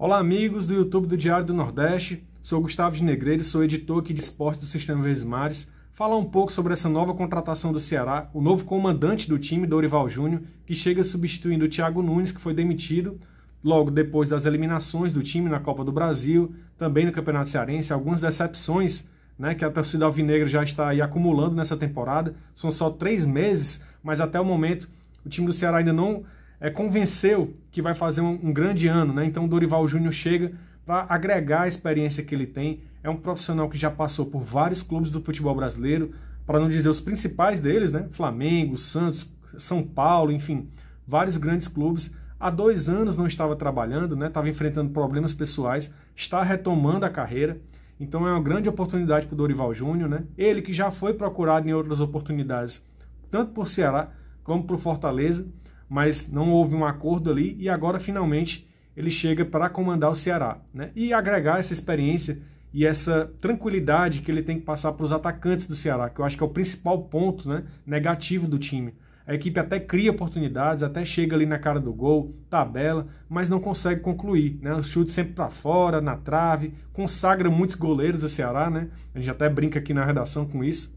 Olá, amigos do YouTube do Diário do Nordeste. Sou Gustavo de Negreiro, sou editor aqui de esportes do Sistema Verdes Mares. Falar um pouco sobre essa nova contratação do Ceará, o novo comandante do time, Dorival Júnior, que chega substituindo o Thiago Nunes, que foi demitido logo depois das eliminações do time na Copa do Brasil, também no Campeonato Cearense, algumas decepções né, que a torcida alvinegra já está aí acumulando nessa temporada. São só três meses, mas até o momento o time do Ceará ainda não é, convenceu que vai fazer um, um grande ano, né? Então o Dorival Júnior chega para agregar a experiência que ele tem. É um profissional que já passou por vários clubes do futebol brasileiro, para não dizer os principais deles, né? Flamengo, Santos, São Paulo, enfim, vários grandes clubes. Há dois anos não estava trabalhando, né? Estava enfrentando problemas pessoais, está retomando a carreira. Então é uma grande oportunidade para o Dorival Júnior, né? Ele que já foi procurado em outras oportunidades, tanto por Ceará como por Fortaleza, mas não houve um acordo ali e agora finalmente ele chega para comandar o Ceará né? e agregar essa experiência e essa tranquilidade que ele tem que passar para os atacantes do Ceará, que eu acho que é o principal ponto né, negativo do time. A equipe até cria oportunidades, até chega ali na cara do gol, tabela, mas não consegue concluir. Né? Os chutes sempre para fora, na trave, consagra muitos goleiros do Ceará, né? A gente até brinca aqui na redação com isso.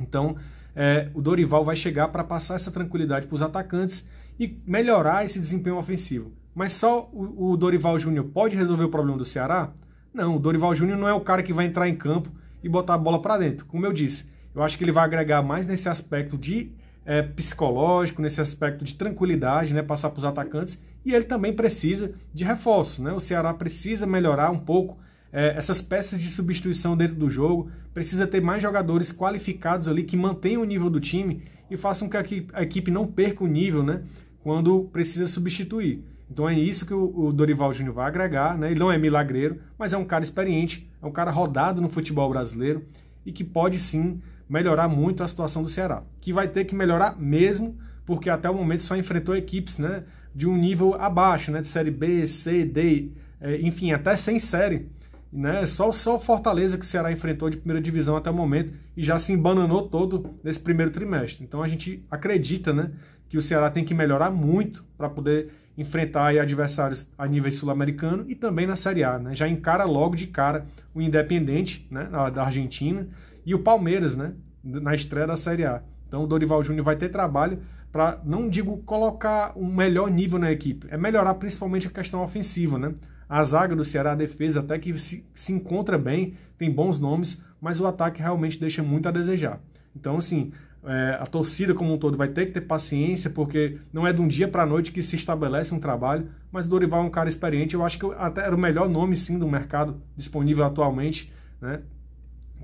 Então, é, o Dorival vai chegar para passar essa tranquilidade para os atacantes e melhorar esse desempenho ofensivo. Mas só o, o Dorival Júnior pode resolver o problema do Ceará? Não, o Dorival Júnior não é o cara que vai entrar em campo e botar a bola para dentro. Como eu disse, eu acho que ele vai agregar mais nesse aspecto de é, psicológico, nesse aspecto de tranquilidade, né, passar para os atacantes. E ele também precisa de reforço, Né? O Ceará precisa melhorar um pouco é, essas peças de substituição dentro do jogo, precisa ter mais jogadores qualificados ali que mantenham o nível do time e façam com que a equipe não perca o nível, né? quando precisa substituir. Então é isso que o Dorival Júnior vai agregar, né? Ele não é milagreiro, mas é um cara experiente, é um cara rodado no futebol brasileiro e que pode sim melhorar muito a situação do Ceará, que vai ter que melhorar mesmo, porque até o momento só enfrentou equipes, né, de um nível abaixo, né, de série B, C, D, é, enfim, até sem série, né? Só o Fortaleza que o Ceará enfrentou de primeira divisão até o momento e já se embananou todo nesse primeiro trimestre. Então a gente acredita, né, que o Ceará tem que melhorar muito para poder enfrentar adversários a nível sul-americano e também na Série A. Né? Já encara logo de cara o Independente né, da Argentina e o Palmeiras né, na estreia da Série A. Então o Dorival Júnior vai ter trabalho para, não digo colocar um melhor nível na equipe, é melhorar principalmente a questão ofensiva. Né? A zaga do Ceará, a defesa até que se, se encontra bem, tem bons nomes, mas o ataque realmente deixa muito a desejar. Então, assim, é, a torcida como um todo vai ter que ter paciência, porque não é de um dia para a noite que se estabelece um trabalho, mas o Dorival é um cara experiente, eu acho que até era o melhor nome sim do mercado disponível atualmente, né?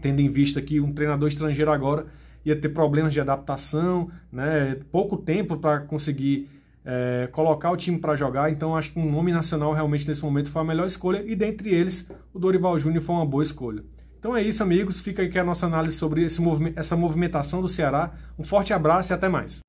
tendo em vista que um treinador estrangeiro agora ia ter problemas de adaptação, né? pouco tempo para conseguir é, colocar o time para jogar, então acho que um nome nacional realmente nesse momento foi a melhor escolha, e dentre eles o Dorival Júnior foi uma boa escolha. Então é isso, amigos. Fica aqui a nossa análise sobre esse, essa movimentação do Ceará. Um forte abraço e até mais.